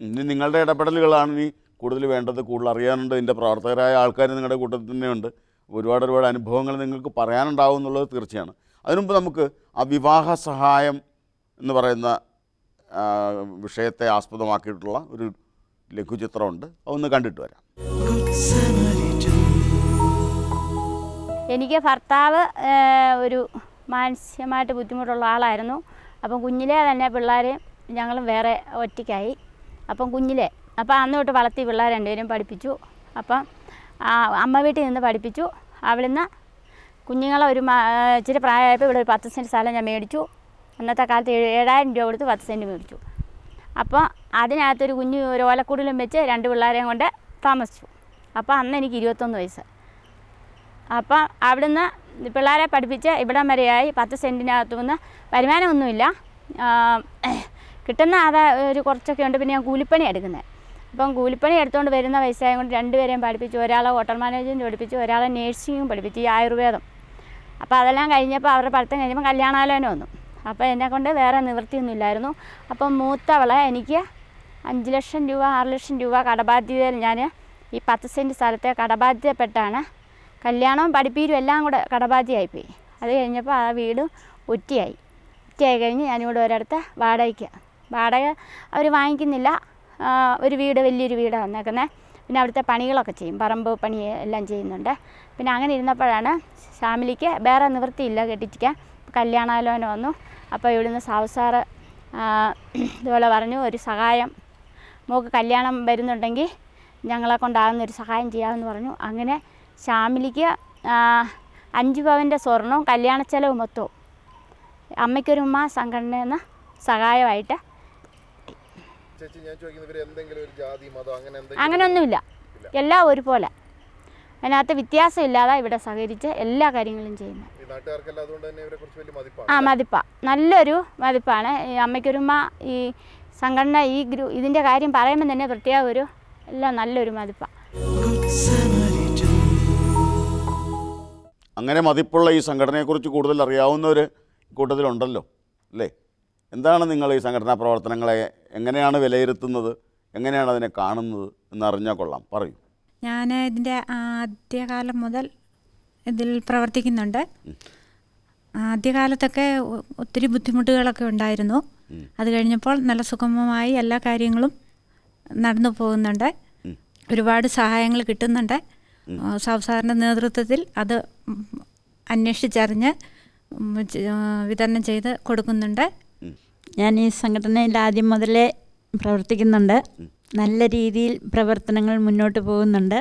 ഇനി നിങ്ങളുടെ ഇടപെടലുകളാണ് ഇനി കൂടുതൽ വേണ്ടത് കൂടുതൽ അറിയാനുണ്ട് ഇതിൻ്റെ പ്രവർത്തകരായ ആൾക്കാർ നിങ്ങളുടെ കൂട്ടത്തിൽ തന്നെയുണ്ട് ഒരുപാട് ഒരുപാട് അനുഭവങ്ങൾ നിങ്ങൾക്ക് പറയാനുണ്ടാവും എന്നുള്ളത് തീർച്ചയാണ് അതിനുമുമ്പ് നമുക്ക് ആ വിവാഹ സഹായം എന്ന് പറയുന്ന വിഷയത്തെ ആസ്പദമാക്കിയിട്ടുള്ള ഒരു ലഘുചിത്രമുണ്ട് അതൊന്ന് കണ്ടിട്ട് വരാം എനിക്ക് ഭർത്താവ് ഒരു മാനസികമായിട്ട് ബുദ്ധിമുട്ടുള്ള ആളായിരുന്നു അപ്പം കുഞ്ഞിലെ തന്നെ പിള്ളേർ ഞങ്ങളും വേറെ ഒറ്റയ്ക്കായി അപ്പം കുഞ്ഞിലെ അപ്പം അന്ന് തൊട്ട് വളർത്തി പിള്ളേർ രണ്ടുപേരും പഠിപ്പിച്ചു അപ്പം അമ്മ വീട്ടിൽ നിന്ന് പഠിപ്പിച്ചു നിന്ന് കുഞ്ഞുങ്ങളെ ഒരു ഇച്ചിരി പ്രായമായപ്പോൾ ഇവിടെ ഒരു പത്ത് സെൻറ്റ് സ്ഥലം ഞാൻ മേടിച്ചു അന്നത്തെ കാലത്ത് ഏഴായിരം രൂപ കൊടുത്ത് പത്ത് സെൻറ്റ് മേടിച്ചു അപ്പോൾ അതിനകത്തൊരു കുഞ്ഞ് ഒരു ഓലക്കൂടിലും വെച്ച് രണ്ട് പിള്ളേരെയും കൊണ്ട് താമസിച്ചു അപ്പോൾ അന്ന് എനിക്ക് ഇരുപത്തൊന്ന് വയസ്സ് അപ്പം അവിടുന്ന് പിള്ളേരെ പഠിപ്പിച്ച് ഇവിടം വരെയായി പത്ത് സെൻറ്റിനകത്തു നിന്ന് വരുമാനമൊന്നുമില്ല കിട്ടുന്ന ആദായ ഒരു കുറച്ചൊക്കെ ഉണ്ട് പിന്നെ ഞാൻ കൂലിപ്പണി എടുക്കുന്നത് അപ്പം കൂലിപ്പണി എടുത്തുകൊണ്ട് വരുന്ന പൈസ കൊണ്ട് രണ്ടുപേരെയും പഠിപ്പിച്ചു ഒരാളെ ഹോട്ടൽ മാനേജ്മെൻറ്റ് പഠിപ്പിച്ചു ഒരാളെ നേഴ്സിങ്ങും പഠിപ്പിച്ചു ഈ ആയുർവേദം അപ്പോൾ അതെല്ലാം കഴിഞ്ഞപ്പോൾ അവരുടെ പഠിത്തം കഴിഞ്ഞപ്പോൾ കല്യാണാലോചന വന്നു അപ്പോൾ എന്നെക്കൊണ്ട് വേറെ നിവൃത്തിയൊന്നുമില്ലായിരുന്നു അപ്പം മൂത്തവളെ എനിക്ക് അഞ്ച് ലക്ഷം രൂപ ആറ് ലക്ഷം രൂപ കടബാധ്യതയിൽ ഞാൻ ഈ പത്ത് സെൻറ്റ് സ്ഥലത്തെ കടബാധ്യതപ്പെട്ടാണ് കല്യാണവും പഠിപ്പീരും എല്ലാം കൂടെ കടബാധ്യമായിപ്പോയി അത് കഴിഞ്ഞപ്പോൾ ആ വീട് ഒറ്റയായി ഒറ്റയായി കഴിഞ്ഞ് ഞാനിവിടെ ഒരിടത്ത് വാടകയ്ക്ക് വാടക അവർ വാങ്ങിക്കുന്നില്ല ഒരു വീട് വലിയൊരു വീടാണ് വന്നേക്കുന്നത് പിന്നെ അവിടുത്തെ പണികളൊക്കെ ചെയ്യും പറമ്പ് പണി എല്ലാം ചെയ്യുന്നുണ്ട് പിന്നെ അങ്ങനെ ഇരുന്നപ്പോഴാണ് ഫാമിലിക്ക് വേറെ നിവൃത്തിയില്ല കെട്ടിച്ചിരിക്കാൻ കല്യാണാലോചന വന്നു അപ്പോൾ ഇവിടുന്ന് സാവസാറ് ഇതുപോലെ പറഞ്ഞു ഒരു സഹായം മോക്ക് കല്യാണം വരുന്നുണ്ടെങ്കിൽ ഞങ്ങളെ കൊണ്ടാകുന്ന ഒരു സഹായം ചെയ്യാമെന്ന് പറഞ്ഞു അങ്ങനെ ശ്യാമിലിക്ക് അഞ്ചു പവൻ്റെ സ്വർണവും ചെലവും മൊത്തവും അമ്മയ്ക്കൊരുമ്മ സംഘടന എന്ന സഹായമായിട്ട് അങ്ങനെയൊന്നുമില്ല എല്ലാം ഒരുപോലെ അതിനകത്ത് വ്യത്യാസമില്ലാതെ ഇവിടെ സഹകരിച്ച് എല്ലാ കാര്യങ്ങളും ചെയ്യുന്നു ആ മതിപ്പാ നല്ലൊരു മതിപ്പാണ് ഈ അമ്മയ്ക്കൊരുമ ഈ സംഘടന ഈ ഗ്രൂ ഇതിൻ്റെ കാര്യം പറയുമ്പോൾ തന്നെ പ്രത്യേക ഒരു എല്ലാം നല്ലൊരു മതിപ്പാണ് അങ്ങനെ മതിപ്പുള്ള ഈ സംഘടനയെക്കുറിച്ച് കൂടുതൽ അറിയാവുന്നവർ കൂട്ടത്തിലുണ്ടല്ലോ അല്ലേ എന്താണ് നിങ്ങൾ ഈ സംഘടനാ പ്രവർത്തനങ്ങളെ എങ്ങനെയാണ് വിലയിരുത്തുന്നത് എങ്ങനെയാണ് അതിനെ കാണുന്നത് എന്നറിഞ്ഞാൽ കൊള്ളാം പറയൂ ഞാൻ ഇതിൻ്റെ ആദ്യകാലം മുതൽ ഇതിൽ പ്രവർത്തിക്കുന്നുണ്ട് ആദ്യകാലത്തൊക്കെ ഒത്തിരി ബുദ്ധിമുട്ടുകളൊക്കെ ഉണ്ടായിരുന്നു അത് കഴിഞ്ഞപ്പോൾ നല്ല സുഗമമായി എല്ലാ കാര്യങ്ങളും നടന്നു പോകുന്നുണ്ട് ഒരുപാട് സഹായങ്ങൾ കിട്ടുന്നുണ്ട് സാബ് സാറിൻ്റെ നേതൃത്വത്തിൽ അത് അന്വേഷിച്ചറിഞ്ഞ് വിതരണം ചെയ്ത് കൊടുക്കുന്നുണ്ട് ഞാൻ ഈ സംഘടനയിൽ ആദ്യം മുതലേ പ്രവർത്തിക്കുന്നുണ്ട് നല്ല രീതിയിൽ പ്രവർത്തനങ്ങൾ മുന്നോട്ട് പോകുന്നുണ്ട്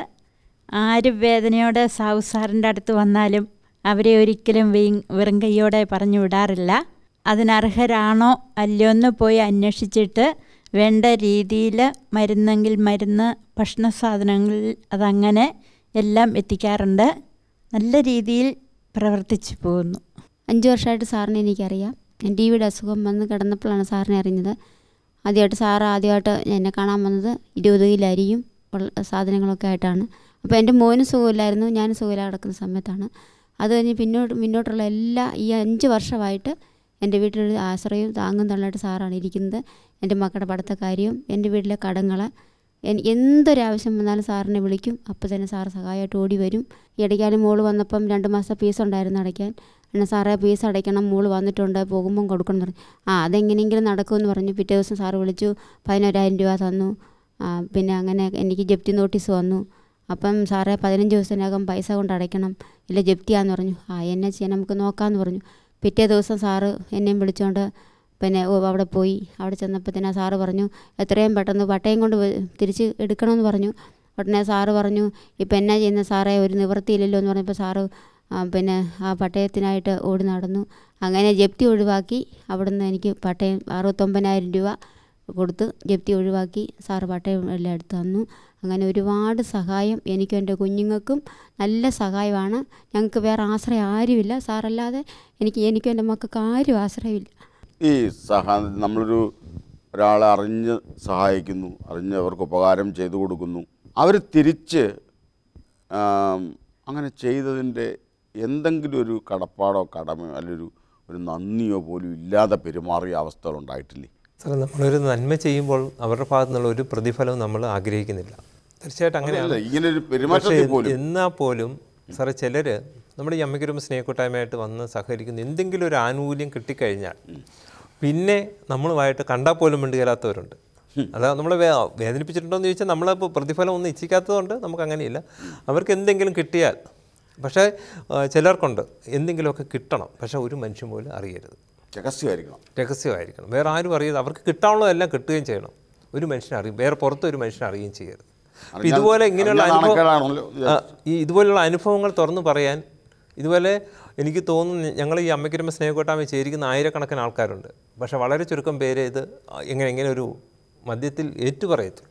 ആര് വേദനയോടെ സാവു സാറിൻ്റെ അടുത്ത് വന്നാലും അവരെ ഒരിക്കലും വെറും കൈയോടെ പറഞ്ഞു വിടാറില്ല അതിനർഹരാണോ അല്ലയോ എന്ന് പോയി അന്വേഷിച്ചിട്ട് വേണ്ട രീതിയിൽ മരുന്നെങ്കിൽ മരുന്ന് ഭക്ഷണ സാധനങ്ങളിൽ അതങ്ങനെ എല്ലാം എത്തിക്കാറുണ്ട് നല്ല രീതിയിൽ പ്രവർത്തിച്ചു പോകുന്നു അഞ്ച് വർഷമായിട്ട് സാറിനെ എനിക്കറിയാം എൻ്റെ ടി വിയുടെ അസുഖം വന്ന് കിടന്നപ്പോഴാണ് സാറിനെ അറിഞ്ഞത് ആദ്യമായിട്ട് സാർ ആദ്യമായിട്ട് എന്നെ കാണാൻ വന്നത് ഇരുപത് കിലോ അരിയും സാധനങ്ങളൊക്കെ ആയിട്ടാണ് അപ്പോൾ എൻ്റെ മോനും സുഖമില്ലായിരുന്നു ഞാൻ സുഖമില്ല കിടക്കുന്ന സമയത്താണ് അത് കഴിഞ്ഞ് പിന്നോട്ട് മുന്നോട്ടുള്ള എല്ലാ ഈ അഞ്ച് വർഷമായിട്ട് എൻ്റെ വീട്ടിലൊരു ആശ്രയവും താങ്ങും തള്ളായിട്ട് സാറാണ് ഇരിക്കുന്നത് എൻ്റെ മക്കളുടെ പഠിത്ത കാര്യവും എൻ്റെ വീട്ടിലെ കടങ്ങളെ എന്തൊരാവശ്യം വന്നാലും സാറിനെ വിളിക്കും അപ്പോൾ തന്നെ സാറ് സഹായമായിട്ട് ഓടി വരും ഇടയ്ക്കാലും മോള് വന്നപ്പം രണ്ട് മാസം ഫീസ് ഉണ്ടായിരുന്നു അടയ്ക്കാൻ പിന്നെ സാറേ ഫീസ് അടയ്ക്കണം മോള് വന്നിട്ടുണ്ട് പോകുമ്പം കൊടുക്കണം എന്ന് പറഞ്ഞു ആ അതെങ്ങനെയെങ്കിലും നടക്കുമെന്ന് പറഞ്ഞു പിറ്റേ ദിവസം സാറ് വിളിച്ചു പതിനൊരായിരം രൂപ തന്നു പിന്നെ അങ്ങനെ എനിക്ക് ജപ്തി നോട്ടീസ് വന്നു അപ്പം സാറേ പതിനഞ്ച് ദിവസത്തിനകം പൈസ കൊണ്ട് അടയ്ക്കണം ഇല്ല ജപ്തിയാന്ന് പറഞ്ഞു ആ എന്നെ ചെയ്യാൻ നമുക്ക് നോക്കാമെന്ന് പറഞ്ഞു പിറ്റേ ദിവസം സാറ് എന്നെയും വിളിച്ചുകൊണ്ട് പിന്നെ അവിടെ പോയി അവിടെ ചെന്നപ്പോൾ തന്നെ സാറ് പറഞ്ഞു എത്രയും പെട്ടെന്ന് പട്ടയം കൊണ്ട് തിരിച്ച് എടുക്കണമെന്ന് പറഞ്ഞു ഉടനെ സാറ് പറഞ്ഞു ഇപ്പം എന്നാ ചെയ്യുന്ന സാറേ ഒരു നിവൃത്തിയില്ലല്ലോ എന്ന് പറഞ്ഞപ്പോൾ സാറ് പിന്നെ ആ പട്ടയത്തിനായിട്ട് ഓടി നടന്നു അങ്ങനെ ജപ്തി ഒഴിവാക്കി അവിടുന്ന് എനിക്ക് പട്ടയം അറുപത്തൊമ്പതിനായിരം രൂപ കൊടുത്ത് ജപ്തി ഒഴിവാക്കി സാറ് പട്ടയം എല്ലാം എടുത്തു തന്നു അങ്ങനെ ഒരുപാട് സഹായം എനിക്കും എൻ്റെ കുഞ്ഞുങ്ങൾക്കും നല്ല സഹായമാണ് ഞങ്ങൾക്ക് വേറെ ആശ്രയം ആരുമില്ല സാറല്ലാതെ എനിക്ക് എനിക്കും എൻ്റെ മക്കൾക്ക് ആരും ആശ്രയമില്ല ഈ സഹാ നമ്മളൊരു ഒരാളെ അറിഞ്ഞ് സഹായിക്കുന്നു അറിഞ്ഞ് അവർക്ക് ഉപകാരം ചെയ്തു കൊടുക്കുന്നു അവർ തിരിച്ച് അങ്ങനെ ചെയ്തതിൻ്റെ എന്തെങ്കിലും ഒരു കടപ്പാടോ കടമയോ അല്ലൊരു ഒരു നന്ദിയോ പോലും ഇല്ലാതെ പെരുമാറിയ അവസ്ഥകൾ ഉണ്ടായിട്ടില്ലേ സാറേ നമ്മളൊരു നന്മ ചെയ്യുമ്പോൾ അവരുടെ ഭാഗത്തു നിന്നുള്ള ഒരു പ്രതിഫലവും നമ്മൾ ആഗ്രഹിക്കുന്നില്ല തീർച്ചയായിട്ടും അങ്ങനെയല്ല ഇങ്ങനെ ഒരു പെരുമാറ്റം എന്നാൽ പോലും സാറേ ചിലർ നമ്മുടെ ഈ അമ്മയ്ക്കൊരു സ്നേഹക്കൂട്ടായ്മയായിട്ട് വന്ന് സഹകരിക്കുന്ന എന്തെങ്കിലും ഒരു ആനുകൂല്യം കിട്ടിക്കഴിഞ്ഞാൽ പിന്നെ നമ്മളുമായിട്ട് കണ്ടാൽ പോലും മിണ്ടുകയില്ലാത്തവരുണ്ട് അതാ നമ്മളെ വേദനിപ്പിച്ചിട്ടുണ്ടോ എന്ന് ചോദിച്ചാൽ നമ്മളപ്പോൾ പ്രതിഫലം ഒന്നും ഇച്ഛിക്കാത്തതുകൊണ്ട് നമുക്ക് അങ്ങനെയില്ല അവർക്ക് എന്തെങ്കിലും കിട്ടിയാൽ പക്ഷേ ചിലർക്കുണ്ട് എന്തെങ്കിലുമൊക്കെ കിട്ടണം പക്ഷേ ഒരു മനുഷ്യൻ പോലും അറിയരുത് രഹസ്യമായിരിക്കണം രഹസ്യമായിരിക്കണം വേറെ ആരും അറിയരുത് അവർക്ക് കിട്ടാനുള്ളതെല്ലാം കിട്ടുകയും ചെയ്യണം ഒരു മനുഷ്യനെ അറിയും വേറെ പുറത്ത് ഒരു മനുഷ്യനെ അറിയുകയും ചെയ്യരുത് ഇതുപോലെ ഇങ്ങനെയുള്ള അനുഭവം ഈ ഇതുപോലുള്ള അനുഭവങ്ങൾ തുറന്നു പറയാൻ ഇതുപോലെ എനിക്ക് തോന്നുന്നു ഞങ്ങൾ ഈ അമ്മയ്ക്കൊരുമ സ്നേഹക്കോട്ടാമ ചേരിക്കുന്ന ആയിരക്കണക്കിന് ആൾക്കാരുണ്ട് പക്ഷേ വളരെ ചുരുക്കം പേര് ഇത് എങ്ങനെ എങ്ങനെ ഒരു മദ്യത്തിൽ ഏറ്റുപറയത്തുള്ളൂ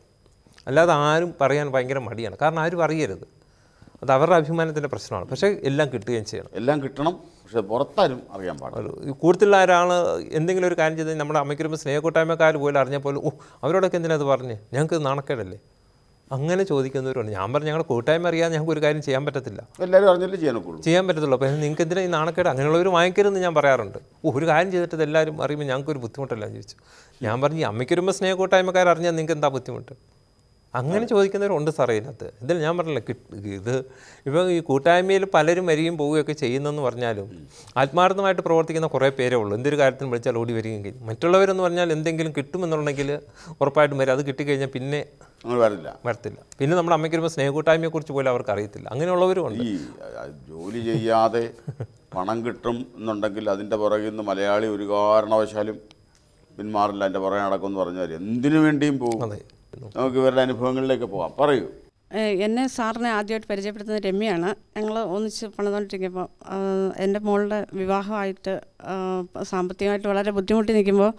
അല്ലാതെ ആരും പറയാൻ ഭയങ്കര മടിയാണ് കാരണം ആരും അറിയരുത് അത് അവരുടെ അഭിമാനത്തിൻ്റെ പ്രശ്നമാണ് പക്ഷേ എല്ലാം കിട്ടുകയും ചെയ്യണം എല്ലാം കിട്ടണം പക്ഷേ പുറത്താരും അറിയാൻ പാടില്ല കൂടുതലുള്ള ഒരാൾ എന്തെങ്കിലും ഒരു കാര്യം ചെയ്താൽ നമ്മുടെ അമ്മയ്ക്കൊരു സ്നേഹക്കൂട്ടായ്മക്കാർ പോലും അറിഞ്ഞപ്പോൾ ഓ അവരോടൊക്കെ എന്തിനാ അത് പറഞ്ഞ് ഞങ്ങൾക്ക് നാണക്കേടല്ലേ അങ്ങനെ ചോദിക്കുന്നവരുണ്ട് ഞാൻ പറഞ്ഞു ഞങ്ങളുടെ കൂട്ടായ്മ അറിയാതെ ഞങ്ങൾക്ക് ഒരു കാര്യം ചെയ്യാൻ പറ്റത്തില്ല എല്ലാവരും അറിഞ്ഞില്ലേ ചെയ്യാനൊക്കുള്ളൂ ചെയ്യാൻ പറ്റത്തുള്ളൂ അപ്പോൾ നിങ്ങൾക്ക് എന്തിനാ ഈ നാണക്കേട് അങ്ങനെയുള്ളവർ വാങ്ങിക്കരുതെന്ന് ഞാൻ പറയാറുണ്ട് ഒരു കാര്യം ചെയ്തിട്ട് എല്ലാവരും അറിയുമ്പോൾ ഞങ്ങൾക്ക് ഒരു ബുദ്ധിമുട്ടല്ല ചോദിച്ചു ഞാൻ പറഞ്ഞു ഈ വരുമ്പോൾ സ്നേഹ കൂട്ടായ്മക്കാർ അറിഞ്ഞാൽ നിങ്ങൾക്ക് എന്താ ബുദ്ധിമുട്ട് അങ്ങനെ ചോദിക്കുന്നവരുണ്ട് സാറേ ഇതിനകത്ത് ഇതിൽ ഞാൻ പറഞ്ഞില്ല ഇത് ഇപ്പോൾ ഈ കൂട്ടായ്മയിൽ പലരും വരികയും പോവുകയൊക്കെ ചെയ്യുന്നെന്ന് പറഞ്ഞാലും ആത്മാർത്ഥമായിട്ട് പ്രവർത്തിക്കുന്ന കുറേ പേരേ ഉള്ളൂ എന്തൊരു കാര്യത്തിന് വിളിച്ചാൽ ഓടി വരികയും മറ്റുള്ളവരെന്ന് പറഞ്ഞാൽ എന്തെങ്കിലും കിട്ടുമെന്നുണ്ടെങ്കിൽ ഉറപ്പായിട്ടും വരും അത് കിട്ടിക്കഴിഞ്ഞാൽ പിന്നെ അങ്ങനെ വരില്ല വരത്തില്ല പിന്നെ നമ്മുടെ അമ്മയ്ക്ക് വരുമ്പോൾ കുറിച്ച് പോലും അവർക്ക് അറിയത്തില്ല അങ്ങനെയുള്ളവരും ഉണ്ട് ഈ ജോലി ചെയ്യാതെ പണം കിട്ടും എന്നുണ്ടെങ്കിൽ അതിൻ്റെ പുറകിൽ നിന്ന് മലയാളി ഒരു കാരണവശാലും പിന്മാറില്ല അതിൻ്റെ പുറകെ നടക്കുമെന്ന് പറഞ്ഞാൽ എന്തിനു വേണ്ടിയും പോകും നമുക്ക് ഇവരുടെ അനുഭവങ്ങളിലേക്ക് പോകാം പറയൂ എന്നെ സാറിനെ ആദ്യമായിട്ട് പരിചയപ്പെടുത്തുന്നത് രമ്യാണ് ഞങ്ങൾ ഒന്നിച്ച് പണിതുകൊണ്ടിരിക്കുമ്പോൾ എൻ്റെ മോളുടെ വിവാഹമായിട്ട് സാമ്പത്തികമായിട്ട് വളരെ ബുദ്ധിമുട്ടി നിൽക്കുമ്പോൾ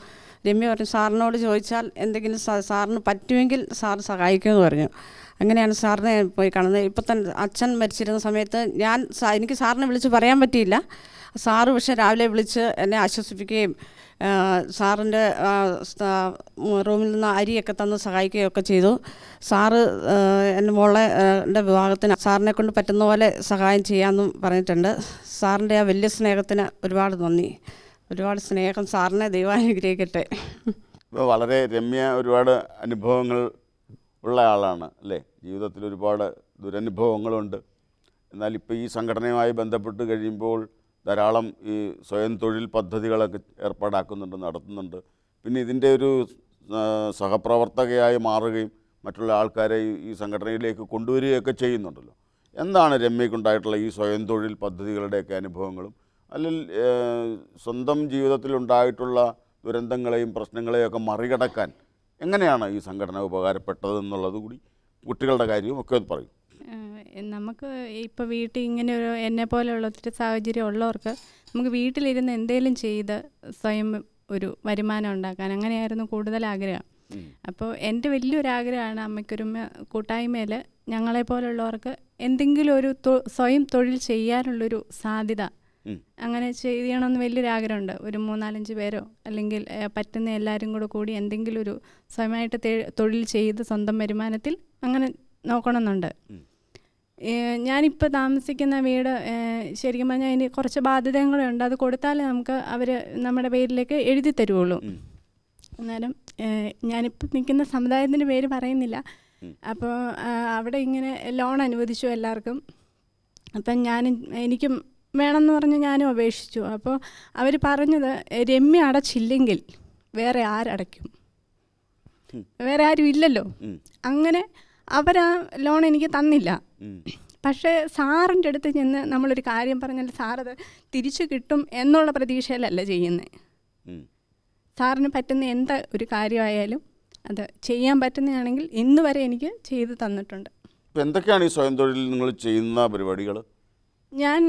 രമ്യ പറഞ്ഞു സാറിനോട് ചോദിച്ചാൽ എന്തെങ്കിലും സാറിന് പറ്റുമെങ്കിൽ സാർ സഹായിക്കുമെന്ന് പറഞ്ഞു അങ്ങനെയാണ് സാറിനെ പോയി കാണുന്നത് ഇപ്പം തന്നെ അച്ഛൻ മരിച്ചിരുന്ന സമയത്ത് ഞാൻ എനിക്ക് സാറിനെ വിളിച്ച് പറയാൻ പറ്റിയില്ല സാറ് പക്ഷേ രാവിലെ വിളിച്ച് എന്നെ ആശ്വസിപ്പിക്കുകയും സാറിൻ്റെ റൂമിൽ നിന്ന് അരിയൊക്കെ തന്ന് സഹായിക്കുകയൊക്കെ ചെയ്തു സാറ് എൻ്റെ മോളെ വിവാഹത്തിന് സാറിനെ കൊണ്ട് പറ്റുന്ന പോലെ സഹായം ചെയ്യാമെന്നും പറഞ്ഞിട്ടുണ്ട് സാറിൻ്റെ ആ വലിയ സ്നേഹത്തിന് ഒരുപാട് നന്ദി ഒരുപാട് സ്നേഹം സാറിനെ ദൈവം അനുഗ്രഹിക്കട്ടെ ഇപ്പോൾ വളരെ രമ്യ ഒരുപാട് അനുഭവങ്ങൾ ഉള്ള ആളാണ് അല്ലേ ജീവിതത്തിൽ ഒരുപാട് ദുരനുഭവങ്ങളുണ്ട് എന്നാൽ ഇപ്പോൾ ഈ സംഘടനയുമായി ബന്ധപ്പെട്ട് കഴിയുമ്പോൾ ധാരാളം ഈ സ്വയം തൊഴിൽ പദ്ധതികളൊക്കെ ഏർപ്പാടാക്കുന്നുണ്ട് നടത്തുന്നുണ്ട് പിന്നെ ഇതിൻ്റെ ഒരു സഹപ്രവർത്തകയായി മാറുകയും മറ്റുള്ള ആൾക്കാരെ ഈ സംഘടനയിലേക്ക് കൊണ്ടുവരികയൊക്കെ ചെയ്യുന്നുണ്ടല്ലോ എന്താണ് രമ്യക്കുണ്ടായിട്ടുള്ള ഈ സ്വയം തൊഴിൽ പദ്ധതികളുടെയൊക്കെ അനുഭവങ്ങളും അല്ലെങ്കിൽ സ്വന്തം ജീവിതത്തിലുണ്ടായിട്ടുള്ള ദുരന്തങ്ങളെയും പ്രശ്നങ്ങളെയും ഒക്കെ മറികടക്കാൻ എങ്ങനെയാണ് ഈ സംഘടന ഉപകാരപ്പെട്ടത് എന്നുള്ളത് കൂടി കുട്ടികളുടെ കാര്യവും ഒക്കെ ഒന്ന് പറയും നമുക്ക് ഇപ്പോൾ വീട്ടിൽ ഇങ്ങനെ ഒരു എന്നെ പോലെയുള്ള ഒത്തിരി സാഹചര്യം ഉള്ളവർക്ക് നമുക്ക് വീട്ടിലിരുന്ന് എന്തെങ്കിലും ചെയ്ത് സ്വയം ഒരു വരുമാനം ഉണ്ടാക്കാൻ അങ്ങനെയായിരുന്നു കൂടുതൽ ആഗ്രഹം അപ്പോൾ എൻ്റെ വലിയൊരു ആഗ്രഹമാണ് അമ്മയ്ക്കൊരു കൂട്ടായ്മയിൽ ഞങ്ങളെപ്പോലുള്ളവർക്ക് എന്തെങ്കിലും ഒരു സ്വയം തൊഴിൽ ചെയ്യാനുള്ളൊരു സാധ്യത അങ്ങനെ ചെയ്യണമെന്ന് വലിയൊരു ആഗ്രഹമുണ്ട് ഒരു മൂന്നാലഞ്ച് പേരോ അല്ലെങ്കിൽ പറ്റുന്ന എല്ലാവരും കൂടെ കൂടി എന്തെങ്കിലും ഒരു സ്വയമായിട്ട് തൊഴിൽ ചെയ്ത് സ്വന്തം വരുമാനത്തിൽ അങ്ങനെ നോക്കണമെന്നുണ്ട് ഞാനിപ്പോൾ താമസിക്കുന്ന വീട് ശരിക്കും പറഞ്ഞാൽ അതിന് കുറച്ച് ബാധ്യതകളുണ്ട് ഉണ്ട് അത് കൊടുത്താലേ നമുക്ക് അവർ നമ്മുടെ പേരിലേക്ക് എഴുതി തരുവുള്ളൂ എന്നാലും ഞാനിപ്പോൾ നിൽക്കുന്ന സമുദായത്തിൻ്റെ പേര് പറയുന്നില്ല അപ്പോൾ അവിടെ ഇങ്ങനെ ലോൺ അനുവദിച്ചു എല്ലാവർക്കും അപ്പം ഞാനും എനിക്കും വേണമെന്ന് പറഞ്ഞ് ഞാനും അപേക്ഷിച്ചു അപ്പോൾ അവർ പറഞ്ഞത് രമ്യ അടച്ചില്ലെങ്കിൽ വേറെ ആരടയ്ക്കും വേറെ ആരും ഇല്ലല്ലോ അങ്ങനെ അവരാ ലോൺ എനിക്ക് തന്നില്ല പക്ഷേ സാറിൻ്റെ അടുത്ത് ചെന്ന് നമ്മളൊരു കാര്യം പറഞ്ഞാൽ സാറത് തിരിച്ചു കിട്ടും എന്നുള്ള പ്രതീക്ഷയിലല്ല ചെയ്യുന്നത് സാറിന് പറ്റുന്ന എന്ത് ഒരു കാര്യമായാലും അത് ചെയ്യാൻ പറ്റുന്നതാണെങ്കിൽ ഇന്ന് വരെ എനിക്ക് ചെയ്തു തന്നിട്ടുണ്ട് എന്തൊക്കെയാണ് ഈ സ്വയം തൊഴിൽ നിങ്ങൾ ചെയ്യുന്ന പരിപാടികൾ ഞാൻ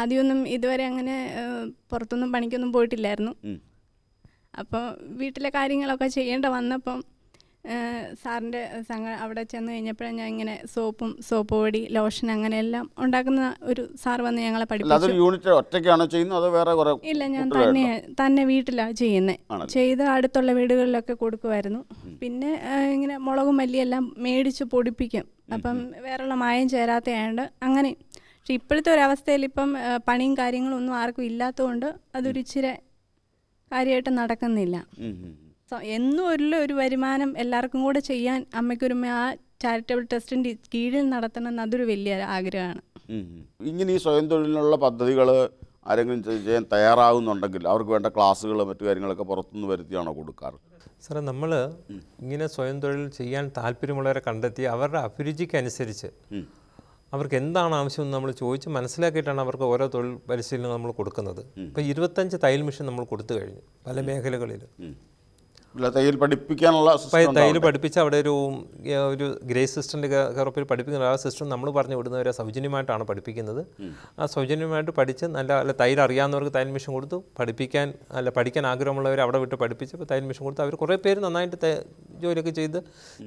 ആദ്യമൊന്നും ഇതുവരെ അങ്ങനെ പുറത്തൊന്നും പണിക്കൊന്നും പോയിട്ടില്ലായിരുന്നു അപ്പോൾ വീട്ടിലെ കാര്യങ്ങളൊക്കെ ചെയ്യേണ്ട വന്നപ്പം സാറിൻ്റെ സംഘ അവിടെ ചെന്ന് കഴിഞ്ഞപ്പോഴാണ് ഞാൻ ഇങ്ങനെ സോപ്പും സോപ്പ് പൊടി ലോഷൻ അങ്ങനെ എല്ലാം ഉണ്ടാക്കുന്ന ഒരു സാർ വന്ന് ഞങ്ങളെ പഠിപ്പിച്ചു ഇല്ല ഞാൻ തന്നെ തന്നെ വീട്ടിലാണ് ചെയ്യുന്നത് ചെയ്ത് അടുത്തുള്ള വീടുകളിലൊക്കെ കൊടുക്കുമായിരുന്നു പിന്നെ ഇങ്ങനെ മുളകും മല്ലിയെല്ലാം മേടിച്ച് പൊടിപ്പിക്കും അപ്പം വേറെയുള്ള മായം ചേരാത്തയാണ്ട് അങ്ങനെ പക്ഷെ ഇപ്പോഴത്തെ ഒരവസ്ഥയിൽ ഇപ്പം പണിയും കാര്യങ്ങളും ഒന്നും ആർക്കും ഇല്ലാത്തതുകൊണ്ട് അതൊരു കാര്യമായിട്ട് നടക്കുന്നില്ല എന്നും ഒരു ഒരു വരുമാനം എല്ലാവർക്കും കൂടെ ചെയ്യാൻ അമ്മയ്ക്കൊരുമ ആ ചാരിറ്റബിൾ ട്രസ്റ്റിൻ്റെ കീഴിൽ നടത്തണം അതൊരു വലിയ ആഗ്രഹമാണ് ഇങ്ങനെ ഈ സ്വയം തൊഴിലിനുള്ള പദ്ധതികൾ ആരെങ്കിലും ചെയ്യാൻ തയ്യാറാകുന്നുണ്ടെങ്കിൽ അവർക്ക് വേണ്ട ക്ലാസ്സുകൾ മറ്റു കാര്യങ്ങളൊക്കെ പുറത്തുനിന്ന് വരുത്തിയാണോ കൊടുക്കാറ് സാറേ നമ്മൾ ഇങ്ങനെ സ്വയം തൊഴിൽ ചെയ്യാൻ താല്പര്യമുള്ളവരെ കണ്ടെത്തി അവരുടെ അഭിരുചിക്കനുസരിച്ച് അവർക്ക് എന്താണ് ആവശ്യം എന്ന് നമ്മൾ ചോദിച്ച് മനസ്സിലാക്കിയിട്ടാണ് അവർക്ക് ഓരോ തൊഴിൽ പരിശീലനം നമ്മൾ കൊടുക്കുന്നത് ഇപ്പോൾ ഇരുപത്തഞ്ച് തയ്യൽ മെഷീൻ നമ്മൾ കൊടുത്തു കഴിഞ്ഞു പല മേഖലകളിൽ തയ്യൽ പഠിപ്പിക്കാനുള്ള തയ്യൽ പഠിപ്പിച്ച് അവിടെ ഒരു ഒരു ഗ്രേ സിസ്റ്ററിൻ്റെ കറുപ്പിൽ പഠിപ്പിക്കുന്ന ആ സിസ്റ്റം നമ്മൾ പറഞ്ഞു വിടുന്നവരെ സൗജന്യമായിട്ടാണ് പഠിപ്പിക്കുന്നത് ആ സൗജന്യമായിട്ട് പഠിച്ച് നല്ല അല്ല തയ്യൽ അറിയാവുന്നവർക്ക് തയ്യൽ മിഷൻ കൊടുത്തു പഠിപ്പിക്കാൻ അല്ല പഠിക്കാൻ ആഗ്രഹമുള്ളവർ അവിടെ വിട്ട് പഠിപ്പിച്ച് തയ്യൽ മിഷൻ കൊടുത്തു അവർ കുറേ പേര് നന്നായിട്ട് ജോലിയൊക്കെ ചെയ്ത്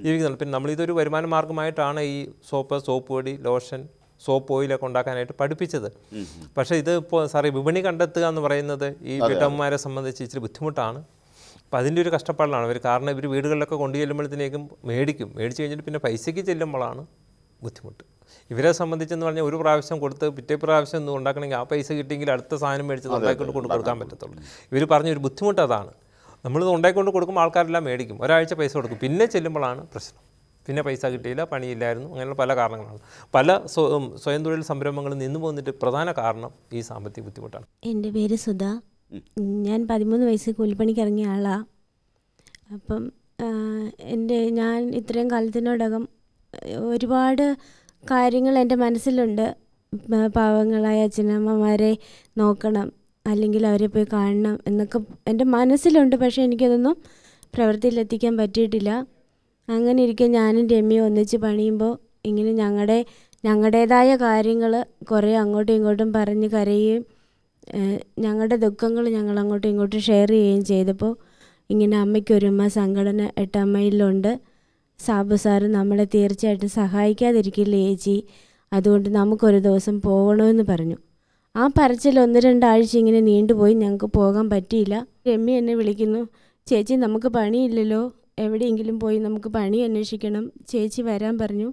ജീവിക്കുന്നുണ്ട് പിന്നെ നമ്മളിതൊരു വരുമാന മാർഗമായിട്ടാണ് ഈ സോപ്പ് സോപ്പ് പൊടി ലോഷൻ സോപ്പ് ഓയിലൊക്കെ ഉണ്ടാക്കാനായിട്ട് പഠിപ്പിച്ചത് പക്ഷേ ഇത് ഇപ്പോൾ സാറി വിപണി കണ്ടെത്തുക എന്ന് പറയുന്നത് ഈ വീട്ടമ്മമാരെ സംബന്ധിച്ച് ഇച്ചിരി ബുദ്ധിമുട്ടാണ് അപ്പോൾ അതിൻ്റെ ഒരു കഷ്ടപ്പാടിലാണ് അവർ കാരണം ഇവർ വീടുകളിലൊക്കെ കൊണ്ടു ചെല്ലുമ്പോഴത്തേക്കും മേടിക്കും മേടിച്ച് കഴിഞ്ഞിട്ട് പിന്നെ പൈസയ്ക്ക് ചെല്ലുമ്പോഴാണ് ബുദ്ധിമുട്ട് ഇവരെ സംബന്ധിച്ചെന്ന് പറഞ്ഞാൽ ഒരു പ്രാവശ്യം കൊടുത്ത് പിറ്റേ പ്രാവശ്യം ഒന്നും ഉണ്ടാക്കണമെങ്കിൽ ആ പൈസ കിട്ടിയെങ്കിൽ അടുത്ത സാധനം മേടിച്ച് ഉണ്ടാക്കിക്കൊണ്ട് കൊണ്ട് കൊടുക്കാൻ പറ്റത്തുള്ളൂ ഇവർ പറഞ്ഞൊരു ബുദ്ധിമുട്ട് അതാണ് നമ്മളിത് ഉണ്ടാക്കിക്കൊണ്ട് കൊടുക്കുമ്പോൾ ആൾക്കാരെല്ലാം മേടിക്കും ഒരാഴ്ച പൈസ കൊടുക്കും പിന്നെ ചെല്ലുമ്പോഴാണ് പ്രശ്നം പിന്നെ പൈസ കിട്ടിയില്ല പണിയില്ലായിരുന്നു അങ്ങനെയുള്ള പല കാരണങ്ങളാണ് പല സ്വയം തൊഴിൽ സംരംഭങ്ങളിൽ നിന്നു പോന്നിട്ട് പ്രധാന കാരണം ഈ സാമ്പത്തിക ബുദ്ധിമുട്ടാണ് എൻ്റെ പേര് സുധ ഞാൻ പതിമൂന്ന് വയസ്സ് കൂലിപ്പണിക്ക് ഇറങ്ങിയ ആളാണ് അപ്പം എൻ്റെ ഞാൻ ഇത്രയും കാലത്തിനോടകം ഒരുപാട് കാര്യങ്ങൾ എൻ്റെ മനസ്സിലുണ്ട് പാവങ്ങളായ അച്ഛനമ്മമാരെ നോക്കണം അല്ലെങ്കിൽ അവരെ പോയി കാണണം എന്നൊക്കെ എൻ്റെ മനസ്സിലുണ്ട് പക്ഷേ എനിക്കതൊന്നും പ്രവൃത്തിയിലെത്തിക്കാൻ പറ്റിയിട്ടില്ല അങ്ങനെ ഇരിക്കെ ഞാനും രമ്യയും ഒന്നിച്ച് പണിയുമ്പോൾ ഇങ്ങനെ ഞങ്ങളുടെ ഞങ്ങളുടേതായ കാര്യങ്ങൾ കുറേ അങ്ങോട്ടും ഇങ്ങോട്ടും പറഞ്ഞ് കരയുകയും ഞങ്ങളുടെ ദുഃഖങ്ങൾ ഞങ്ങൾ അങ്ങോട്ടും ഇങ്ങോട്ടും ഷെയർ ചെയ്യുകയും ചെയ്തപ്പോൾ ഇങ്ങനെ അമ്മയ്ക്കൊരുമ സംഘടന എട്ടമ്മയിലുണ്ട് സാബു സാറ് നമ്മളെ തീർച്ചയായിട്ടും സഹായിക്കാതിരിക്കില്ല ഏച്ചി അതുകൊണ്ട് നമുക്കൊരു ദിവസം പോകണമെന്ന് പറഞ്ഞു ആ പറച്ചിൽ ഒന്ന് രണ്ടാഴ്ച ഇങ്ങനെ നീണ്ടുപോയി ഞങ്ങൾക്ക് പോകാൻ പറ്റിയില്ല രമ്യ എന്നെ വിളിക്കുന്നു ചേച്ചി നമുക്ക് പണിയില്ലല്ലോ എവിടെയെങ്കിലും പോയി നമുക്ക് പണി അന്വേഷിക്കണം ചേച്ചി വരാൻ പറഞ്ഞു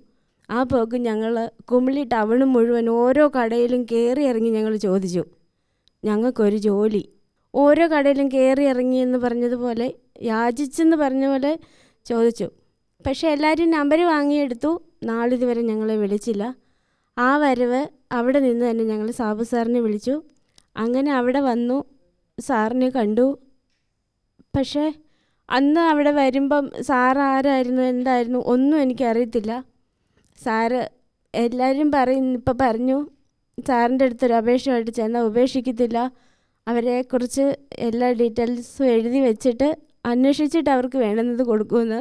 ആ പോക്ക് ഞങ്ങൾ കുമിളി ടൗണും മുഴുവൻ ഓരോ കടയിലും കയറി ഇറങ്ങി ഞങ്ങൾ ചോദിച്ചു ഞങ്ങൾക്കൊരു ജോലി ഓരോ കടയിലും കയറി ഇറങ്ങി എന്ന് പറഞ്ഞതുപോലെ യാചിച്ചെന്ന് പറഞ്ഞ പോലെ ചോദിച്ചു പക്ഷേ എല്ലാവരും നമ്പർ വാങ്ങിയെടുത്തു നാളിതുവരെ ഞങ്ങളെ വിളിച്ചില്ല ആ വരവ് അവിടെ നിന്ന് തന്നെ ഞങ്ങൾ സാബു സാറിനെ വിളിച്ചു അങ്ങനെ അവിടെ വന്നു സാറിനെ കണ്ടു പക്ഷേ അന്ന് അവിടെ വരുമ്പം സാർ ആരായിരുന്നു എന്തായിരുന്നു ഒന്നും എനിക്കറിയത്തില്ല സാറ് എല്ലാവരും പറയുന്നു ഇപ്പം പറഞ്ഞു സാറിൻ്റെ അടുത്തൊരു അപേക്ഷയുമായിട്ട് ചെന്ന ഉപേക്ഷിക്കത്തില്ല അവരെക്കുറിച്ച് എല്ലാ ഡീറ്റെയിൽസും എഴുതി വെച്ചിട്ട് അന്വേഷിച്ചിട്ട് അവർക്ക് വേണ്ടുന്നത് കൊടുക്കുമെന്ന്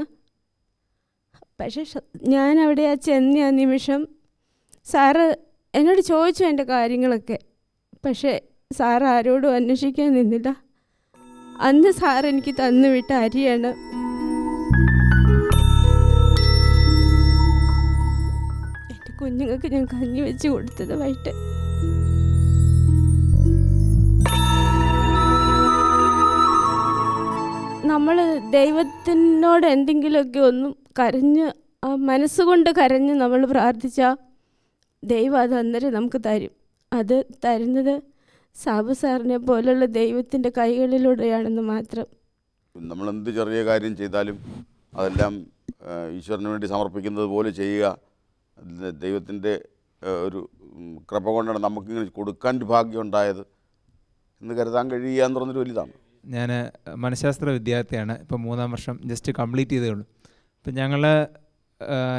പക്ഷേ ഞാൻ അവിടെ ആ ചെന്ന ആ നിമിഷം സാറ് എന്നോട് ചോദിച്ചു എൻ്റെ കാര്യങ്ങളൊക്കെ പക്ഷേ സാർ ആരോടും അന്വേഷിക്കാൻ നിന്നില്ല അന്ന് സാറെനിക്ക് എനിക്ക് തന്നു വിട്ട അരിയാണ് കുഞ്ഞുങ്ങൾക്ക് ഞാൻ കഞ്ഞി വെച്ച് കൊടുത്തത് വൈകിട്ട് നമ്മൾ ദൈവത്തിനോട് എന്തെങ്കിലുമൊക്കെ ഒന്നും കരഞ്ഞ് മനസ്സുകൊണ്ട് കരഞ്ഞ് നമ്മൾ പ്രാർത്ഥിച്ചാൽ ദൈവം അത് അന്നേരം നമുക്ക് തരും അത് തരുന്നത് സാബു സാറിനെ പോലുള്ള ദൈവത്തിൻ്റെ കൈകളിലൂടെയാണെന്ന് മാത്രം നമ്മളെന്ത് ചെറിയ കാര്യം ചെയ്താലും അതെല്ലാം ഈശ്വരന് വേണ്ടി സമർപ്പിക്കുന്നത് പോലെ ചെയ്യുക ദൈവത്തിൻ്റെ ഒരു കൃപ കൊണ്ടാണ് നമുക്കിങ്ങനെ കൊടുക്കാൻ ഭാഗ്യം ഉണ്ടായത് എന്ന് കരുതാൻ കഴിയുക പറഞ്ഞൊരു വലുതാണ് ഞാൻ മനഃശാസ്ത്ര വിദ്യാർത്ഥിയാണ് ഇപ്പം മൂന്നാം വർഷം ജസ്റ്റ് കംപ്ലീറ്റ് ചെയ്തേ ഉള്ളൂ ഇപ്പം ഞങ്ങൾ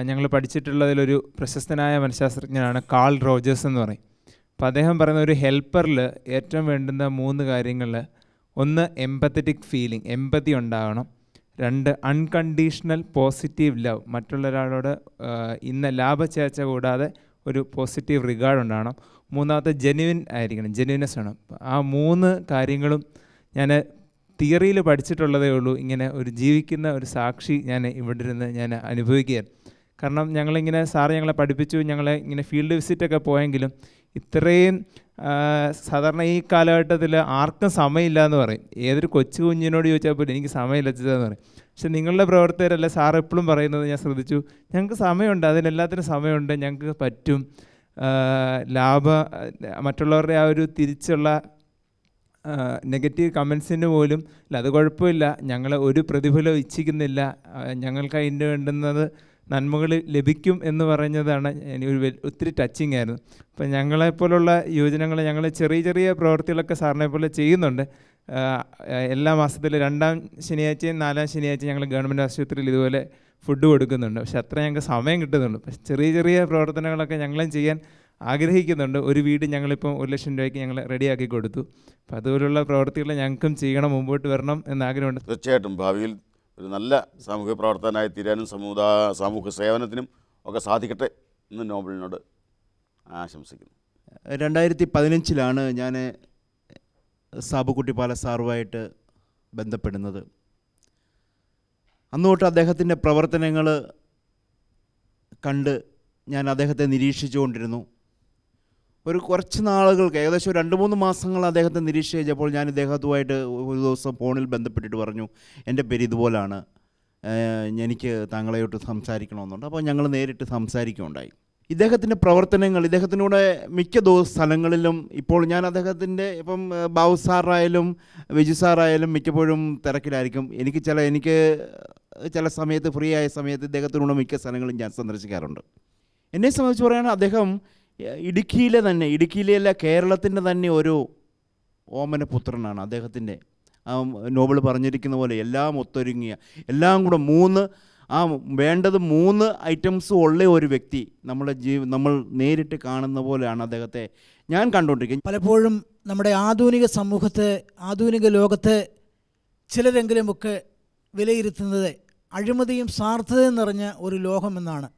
ഞങ്ങൾ പഠിച്ചിട്ടുള്ളതിലൊരു പ്രശസ്തനായ മനഃശാസ്ത്രജ്ഞനാണ് കാൾ റോജേഴ്സ് എന്ന് പറയും അപ്പോൾ അദ്ദേഹം പറയുന്ന ഒരു ഹെൽപ്പറിൽ ഏറ്റവും വേണ്ടുന്ന മൂന്ന് കാര്യങ്ങളിൽ ഒന്ന് എമ്പത്തറ്റിക് ഫീലിംഗ് എമ്പത്തി ഉണ്ടാകണം രണ്ട് അൺകണ്ടീഷണൽ പോസിറ്റീവ് ലവ് ഒരാളോട് ഇന്ന ലാഭചേർച്ച കൂടാതെ ഒരു പോസിറ്റീവ് റിഗാർഡ് ഉണ്ടാകണം മൂന്നാമത്തെ ജെനുവിൻ ആയിരിക്കണം ജെന്യുവിനെസ് വേണം ആ മൂന്ന് കാര്യങ്ങളും ഞാൻ തിയറിയിൽ പഠിച്ചിട്ടുള്ളതേ ഉള്ളൂ ഇങ്ങനെ ഒരു ജീവിക്കുന്ന ഒരു സാക്ഷി ഞാൻ ഇവിടെ ഇരുന്ന് ഞാൻ അനുഭവിക്കുകയാണ് കാരണം ഞങ്ങളിങ്ങനെ സാറ് ഞങ്ങളെ പഠിപ്പിച്ചു ഞങ്ങളെ ഇങ്ങനെ ഫീൽഡ് വിസിറ്റൊക്കെ പോയെങ്കിലും ഇത്രയും സാധാരണ ഈ കാലഘട്ടത്തിൽ ആർക്കും സമയമില്ല എന്ന് പറയും ഏതൊരു കൊച്ചു കുഞ്ഞിനോട് ചോദിച്ചാൽ പോലും എനിക്ക് സമയമില്ല സമയമില്ലെന്ന് പറയും പക്ഷെ നിങ്ങളുടെ പ്രവർത്തകരല്ല സാർ എപ്പോഴും പറയുന്നത് ഞാൻ ശ്രദ്ധിച്ചു ഞങ്ങൾക്ക് സമയമുണ്ട് അതിനെല്ലാത്തിനും സമയമുണ്ട് ഞങ്ങൾക്ക് പറ്റും ലാഭ മറ്റുള്ളവരുടെ ആ ഒരു തിരിച്ചുള്ള നെഗറ്റീവ് കമൻസിന് പോലും അല്ല അത് കുഴപ്പമില്ല ഞങ്ങൾ ഒരു പ്രതിഫലം ഇച്ഛിക്കുന്നില്ല ഞങ്ങൾക്ക് അതിൻ്റെ വേണ്ടുന്നത് നന്മകൾ ലഭിക്കും എന്ന് പറഞ്ഞതാണ് ഒരു ഒത്തിരി ടച്ചിങ് ആയിരുന്നു അപ്പം ഞങ്ങളെപ്പോലുള്ള യോജനകൾ ഞങ്ങൾ ചെറിയ ചെറിയ പ്രവൃത്തികളൊക്കെ സാറിനെ പോലെ ചെയ്യുന്നുണ്ട് എല്ലാ മാസത്തിലും രണ്ടാം ശനിയാഴ്ചയും നാലാം ശനിയാഴ്ചയും ഞങ്ങൾ ഗവൺമെൻറ് ആശുപത്രിയിൽ ഇതുപോലെ ഫുഡ് കൊടുക്കുന്നുണ്ട് പക്ഷെ അത്ര ഞങ്ങൾക്ക് സമയം കിട്ടുന്നുണ്ട് പക്ഷെ ചെറിയ ചെറിയ പ്രവർത്തനങ്ങളൊക്കെ ഞങ്ങളും ചെയ്യാൻ ആഗ്രഹിക്കുന്നുണ്ട് ഒരു വീട് ഞങ്ങളിപ്പം ഒരു ലക്ഷം രൂപയ്ക്ക് ഞങ്ങൾ റെഡിയാക്കി കൊടുത്തു അപ്പോൾ അതുപോലുള്ള പ്രവൃത്തികൾ ഞങ്ങൾക്കും ചെയ്യണം മുമ്പോട്ട് വരണം എന്നാഗ്രഹമുണ്ട് ആഗ്രഹമുണ്ട് തീർച്ചയായിട്ടും ഭാവിയിൽ ഒരു നല്ല സാമൂഹ്യ പ്രവർത്തനമായി തീരാനും സമുദായ സാമൂഹ്യ സേവനത്തിനും ഒക്കെ സാധിക്കട്ടെ എന്ന് നോബലിനോട് ആശംസിക്കുന്നു രണ്ടായിരത്തി പതിനഞ്ചിലാണ് ഞാൻ സാബുക്കുട്ടിപ്പാല സാറുമായിട്ട് ബന്ധപ്പെടുന്നത് അന്ന് തൊട്ട് അദ്ദേഹത്തിൻ്റെ പ്രവർത്തനങ്ങൾ കണ്ട് ഞാൻ അദ്ദേഹത്തെ നിരീക്ഷിച്ചുകൊണ്ടിരുന്നു ഒരു കുറച്ച് നാളുകൾക്ക് ഏകദേശം രണ്ട് മൂന്ന് മാസങ്ങൾ അദ്ദേഹത്തെ നിരീക്ഷിച്ചപ്പോൾ ഞാൻ ഇദ്ദേഹത്തുമായിട്ട് ഒരു ദിവസം ഫോണിൽ ബന്ധപ്പെട്ടിട്ട് പറഞ്ഞു എൻ്റെ പേര് ഇതുപോലാണ് എനിക്ക് താങ്കളെയോട്ട് സംസാരിക്കണമെന്നുണ്ട് അപ്പോൾ ഞങ്ങൾ നേരിട്ട് സംസാരിക്കുകയുണ്ടായി ഇദ്ദേഹത്തിൻ്റെ പ്രവർത്തനങ്ങൾ ഇദ്ദേഹത്തിനൂടെ മിക്ക സ്ഥലങ്ങളിലും ഇപ്പോൾ ഞാൻ അദ്ദേഹത്തിൻ്റെ ഇപ്പം ബാബു സാറായാലും വിജു സാറായാലും മിക്കപ്പോഴും തിരക്കിലായിരിക്കും എനിക്ക് ചില എനിക്ക് ചില സമയത്ത് ഫ്രീ ആയ സമയത്ത് ഇദ്ദേഹത്തിനൂടെ മിക്ക സ്ഥലങ്ങളും ഞാൻ സന്ദർശിക്കാറുണ്ട് എന്നെ സംബന്ധിച്ച് പറയുകയാണെങ്കിൽ അദ്ദേഹം ഇടുക്കിയിലെ തന്നെ ഇടുക്കിയിലെയല്ല കേരളത്തിൻ്റെ തന്നെ ഒരു ഓമനപുത്രനാണ് അദ്ദേഹത്തിൻ്റെ ആ നോവൽ പറഞ്ഞിരിക്കുന്ന പോലെ എല്ലാം ഒത്തൊരുങ്ങിയ എല്ലാം കൂടെ മൂന്ന് ആ വേണ്ടത് മൂന്ന് ഐറ്റംസ് ഉള്ള ഒരു വ്യക്തി നമ്മുടെ ജീവി നമ്മൾ നേരിട്ട് കാണുന്ന പോലെയാണ് അദ്ദേഹത്തെ ഞാൻ കണ്ടുകൊണ്ടിരിക്കുന്നത് പലപ്പോഴും നമ്മുടെ ആധുനിക സമൂഹത്തെ ആധുനിക ലോകത്തെ ചിലരെങ്കിലുമൊക്കെ വിലയിരുത്തുന്നത് അഴിമതിയും സ്വാർത്ഥതയും നിറഞ്ഞ ഒരു ലോകമെന്നാണ്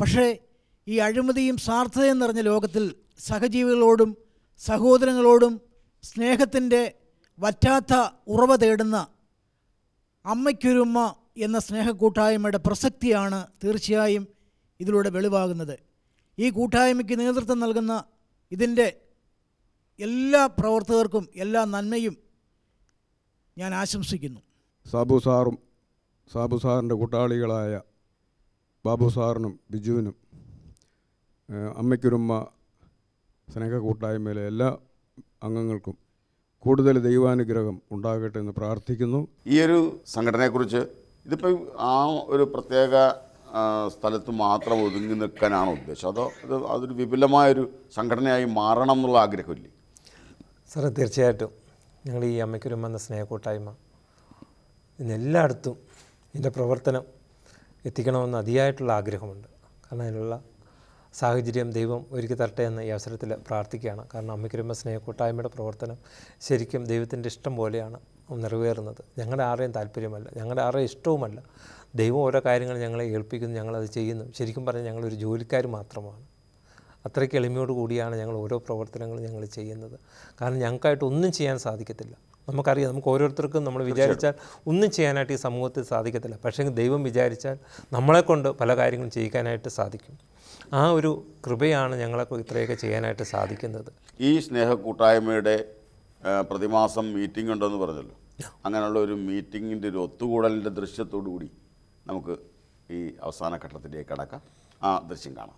പക്ഷേ ഈ അഴിമതിയും സ്വാർത്ഥതയും നിറഞ്ഞ ലോകത്തിൽ സഹജീവികളോടും സഹോദരങ്ങളോടും സ്നേഹത്തിൻ്റെ വറ്റാത്ത ഉറവ തേടുന്ന അമ്മയ്ക്കൊരുമ്മ എന്ന സ്നേഹക്കൂട്ടായ്മയുടെ പ്രസക്തിയാണ് തീർച്ചയായും ഇതിലൂടെ വെളിവാകുന്നത് ഈ കൂട്ടായ്മയ്ക്ക് നേതൃത്വം നൽകുന്ന ഇതിൻ്റെ എല്ലാ പ്രവർത്തകർക്കും എല്ലാ നന്മയും ഞാൻ ആശംസിക്കുന്നു സാബു സാറും സാബു സാറിൻ്റെ കൂട്ടാളികളായ ബാബു സാറിനും ബിജുവിനും അമ്മയ്ക്കൊരുമ്മ സ്നേഹ കൂട്ടായ്മയിലെ എല്ലാ അംഗങ്ങൾക്കും കൂടുതൽ ദൈവാനുഗ്രഹം ഉണ്ടാകട്ടെ എന്ന് പ്രാർത്ഥിക്കുന്നു ഈ ഒരു സംഘടനയെക്കുറിച്ച് ഇതിപ്പോൾ ആ ഒരു പ്രത്യേക സ്ഥലത്ത് മാത്രം ഒതുങ്ങി നിൽക്കാനാണ് ഉദ്ദേശം അതോ അത് അതൊരു വിപുലമായൊരു സംഘടനയായി മാറണം എന്നുള്ള ആഗ്രഹമില്ലേ സാറേ തീർച്ചയായിട്ടും ഞങ്ങൾ ഈ അമ്മയ്ക്കൊരുമ എന്ന സ്നേഹക്കൂട്ടായ്മ ഇന്നെല്ലായിടത്തും ഇതിൻ്റെ പ്രവർത്തനം എത്തിക്കണമെന്ന് അതിയായിട്ടുള്ള ആഗ്രഹമുണ്ട് കാരണം അതിനുള്ള സാഹചര്യം ദൈവം ഒരുക്കി തരട്ടെ എന്ന് ഈ അവസരത്തിൽ പ്രാർത്ഥിക്കുകയാണ് കാരണം അമ്മിക്കുരുമ സ്നേഹക്കൂട്ടായ്മയുടെ പ്രവർത്തനം ശരിക്കും ദൈവത്തിൻ്റെ ഇഷ്ടം പോലെയാണ് നിറവേറുന്നത് ഞങ്ങളുടെ ആരെയും താല്പര്യമല്ല ഞങ്ങളുടെ ആരുടെയും ഇഷ്ടവുമല്ല ദൈവം ഓരോ കാര്യങ്ങൾ ഞങ്ങളെ ഏൽപ്പിക്കുന്നു ഞങ്ങളത് ചെയ്യുന്നു ശരിക്കും പറഞ്ഞാൽ ഞങ്ങളൊരു ജോലിക്കാർ മാത്രമാണ് അത്രയ്ക്ക് എളിമയോട് കൂടിയാണ് ഞങ്ങൾ ഓരോ പ്രവർത്തനങ്ങളും ഞങ്ങൾ ചെയ്യുന്നത് കാരണം ഞങ്ങൾക്കായിട്ട് ഒന്നും ചെയ്യാൻ സാധിക്കത്തില്ല നമുക്കറിയാം നമുക്ക് ഓരോരുത്തർക്കും നമ്മൾ വിചാരിച്ചാൽ ഒന്നും ചെയ്യാനായിട്ട് ഈ സമൂഹത്തിൽ സാധിക്കത്തില്ല പക്ഷേ ദൈവം വിചാരിച്ചാൽ നമ്മളെക്കൊണ്ട് പല കാര്യങ്ങളും ചെയ്യിക്കാനായിട്ട് സാധിക്കും ആ ഒരു കൃപയാണ് ഞങ്ങളൊക്കെ ഇത്രയൊക്കെ ചെയ്യാനായിട്ട് സാധിക്കുന്നത് ഈ സ്നേഹ കൂട്ടായ്മയുടെ പ്രതിമാസം മീറ്റിംഗ് ഉണ്ടെന്ന് പറഞ്ഞല്ലോ അങ്ങനെയുള്ള ഒരു മീറ്റിങ്ങിൻ്റെ ഒരു ഒത്തുകൂടലിൻ്റെ ദൃശ്യത്തോടു കൂടി നമുക്ക് ഈ അവസാന ഘട്ടത്തിലേക്ക് കടക്കാം ആ ദൃശ്യം കാണാം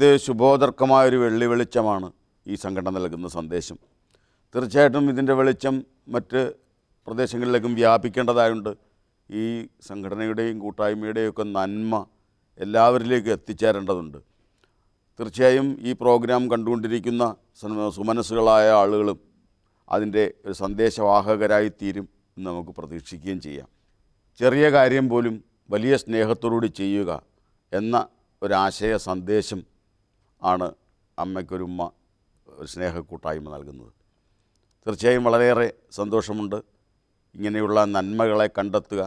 ഇത് ശുഭോദർക്കമായൊരു വെള്ളി വെളിച്ചമാണ് ഈ സംഘടന നൽകുന്ന സന്ദേശം തീർച്ചയായിട്ടും ഇതിൻ്റെ വെളിച്ചം മറ്റ് പ്രദേശങ്ങളിലേക്കും വ്യാപിക്കേണ്ടതായുണ്ട് ഈ സംഘടനയുടെയും ഒക്കെ നന്മ എല്ലാവരിലേക്കും എത്തിച്ചേരേണ്ടതുണ്ട് തീർച്ചയായും ഈ പ്രോഗ്രാം കണ്ടുകൊണ്ടിരിക്കുന്ന സുമനസ്സുകളായ ആളുകളും അതിൻ്റെ ഒരു സന്ദേശവാഹകരായി തീരും എന്ന് നമുക്ക് പ്രതീക്ഷിക്കുകയും ചെയ്യാം ചെറിയ കാര്യം പോലും വലിയ സ്നേഹത്തോടുകൂടി ചെയ്യുക എന്ന ഒരാശയ സന്ദേശം ആണ് അമ്മയ്ക്കൊരുമ്മ ഒരു സ്നേഹക്കൂട്ടായ്മ നൽകുന്നത് തീർച്ചയായും വളരെയേറെ സന്തോഷമുണ്ട് ഇങ്ങനെയുള്ള നന്മകളെ കണ്ടെത്തുക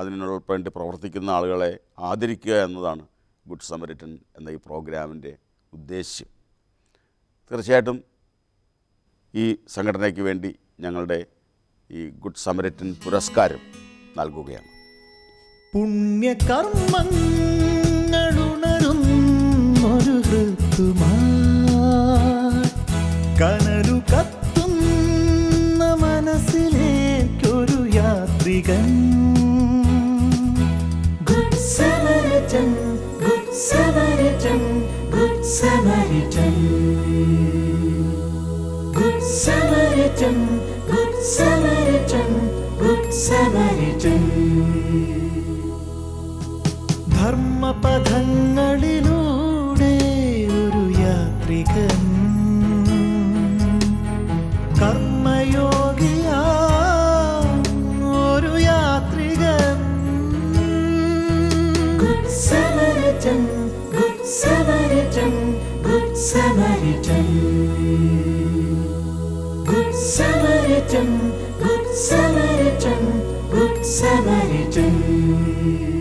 അതിനുള്ള വേണ്ടി പ്രവർത്തിക്കുന്ന ആളുകളെ ആദരിക്കുക എന്നതാണ് ഗുഡ് സമരിറ്റൻ എന്ന ഈ പ്രോഗ്രാമിൻ്റെ ഉദ്ദേശ്യം തീർച്ചയായിട്ടും ഈ സംഘടനയ്ക്ക് വേണ്ടി ഞങ്ങളുടെ ഈ ഗുഡ് സമരിറ്റൻ പുരസ്കാരം നൽകുകയാണ് പുണ്യകർമ്മങ്ങൾ കനലു കത്തുന്ന മനസ്സിലേക്കൊരു യാത്രികൻ good Samaritan good Samaritan good Samaritan good Samaritan good Samaritan good Samaritan ധർമ്മപഥങ്ങളിലൂടെ ഒരു യാത്രികൻ Samaritan, good Samaritan, good Samaritan, good Samaritan.